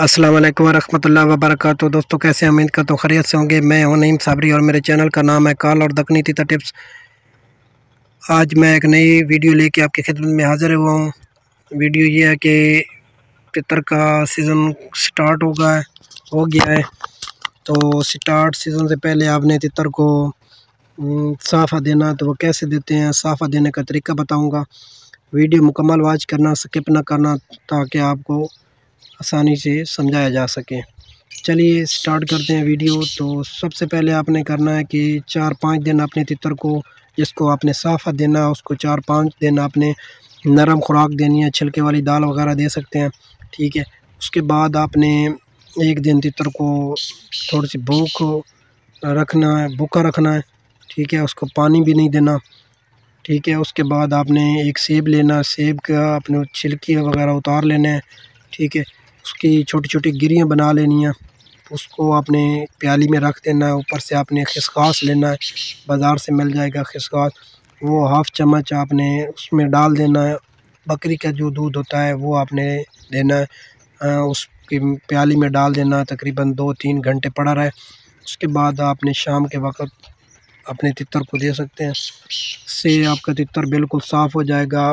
अस्सलाम वालेकुम वरहमतुल्लाह वबरक दोस्तों कैसे उम्मीद का तो खरीत से होंगे मैं हूं नईम साबरी और मेरे चैनल का नाम है काल और दखनी तीता टिप्स आज मैं एक नई वीडियो लेके आपकी खिदमत में हाज़िर हुआ हूँ वीडियो ये है कि पितर का सीज़न स्टार्ट होगा हो गया है तो स्टार्ट सीज़न से पहले आपने तितर को साफ़ा देना तो वो कैसे देते हैं साफ़ा देने का तरीका बताऊँगा वीडियो मुकम्मल वाच करना स्किप ना करना ताकि आपको आसानी से समझाया जा सके चलिए स्टार्ट करते हैं वीडियो तो सबसे पहले आपने करना है कि चार पाँच दिन अपने तितर को जिसको आपने साफ़ा देना है उसको चार पाँच दिन आपने नरम खुराक देनी है छिलके वाली दाल वगैरह दे सकते हैं ठीक है उसके बाद आपने एक दिन तितर को थोड़ी सी भूख रखना है भूखा रखना है ठीक है उसको पानी भी नहीं देना ठीक है उसके बाद आपने एक सेब लेना सेब का अपने छिलके वगैरह उतार लेना है ठीक है उसकी छोटी छोटी गिरियाँ बना लेनी है उसको आपने प्याली में रख देना है ऊपर से आपने खसखस लेना है बाज़ार से मिल जाएगा खसखस वो हाफ़ चम्मच आपने उसमें डाल देना है बकरी का जो दूध होता है वो आपने देना है उसकी प्याली में डाल देना है तकरीबन दो तीन घंटे पड़ा रहे उसके बाद आपने शाम के वक्त अपने तितर को दे सकते हैं इससे आपका तितर बिल्कुल साफ़ हो जाएगा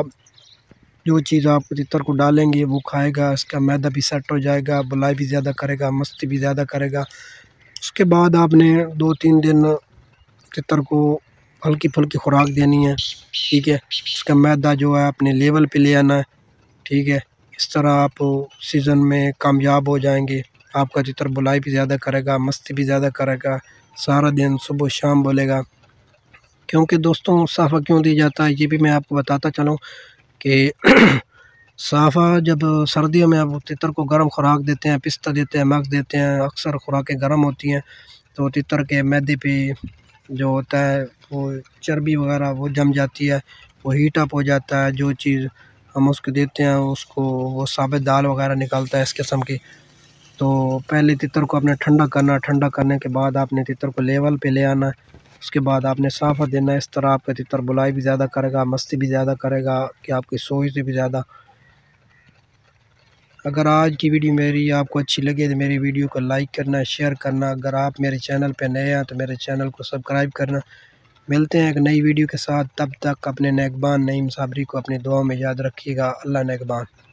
जो चीज़ आप तितर को डालेंगे वो खाएगा उसका मैदा भी सेट हो जाएगा बुलाई भी ज़्यादा करेगा मस्ती भी ज़्यादा करेगा उसके बाद आपने दो तीन दिन तितर को हल्की फुल्की खुराक देनी है ठीक है उसका मैदा जो है अपने लेवल पे ले आना है ठीक है इस तरह आप सीज़न में कामयाब हो जाएंगे आपका चित्र बुलाई भी ज़्यादा करेगा मस्ती भी ज़्यादा करेगा सारा दिन सुबह शाम बोलेगा क्योंकि दोस्तों साफ़ा क्यों दिया जाता है ये भी मैं आपको बताता चलूँ कि साफ़ा जब सर्दियों में अब तितर को गर्म खुराक देते हैं पिस्ता देते हैं मग देते हैं अक्सर खुराकें गर्म होती हैं तो तितर के मैदे पे जो होता है वो चर्बी वगैरह वो जम जाती है वो हीट अप हो जाता है जो चीज़ हम उसको देते हैं उसको वो साबित दाल वगैरह निकालता है इस किस्म की तो पहले तितर को आपने ठंडा करना ठंडा करने के बाद आपने तितर को लेवल पे ले आना उसके बाद आपने साफा देना इस तरह आपका तितर बुलाई भी ज़्यादा करेगा मस्ती भी ज़्यादा करेगा कि आपकी सोच से भी ज़्यादा अगर आज की वीडियो मेरी आपको अच्छी लगे तो मेरी वीडियो को लाइक करना शेयर करना अगर आप मेरे चैनल पर नए हैं तो मेरे चैनल को सब्सक्राइब करना मिलते हैं एक नई वीडियो के साथ तब तक अपने नेकबान नईम साबरी को अपनी दुआ में याद रखिएगा अल्लाह नेकबान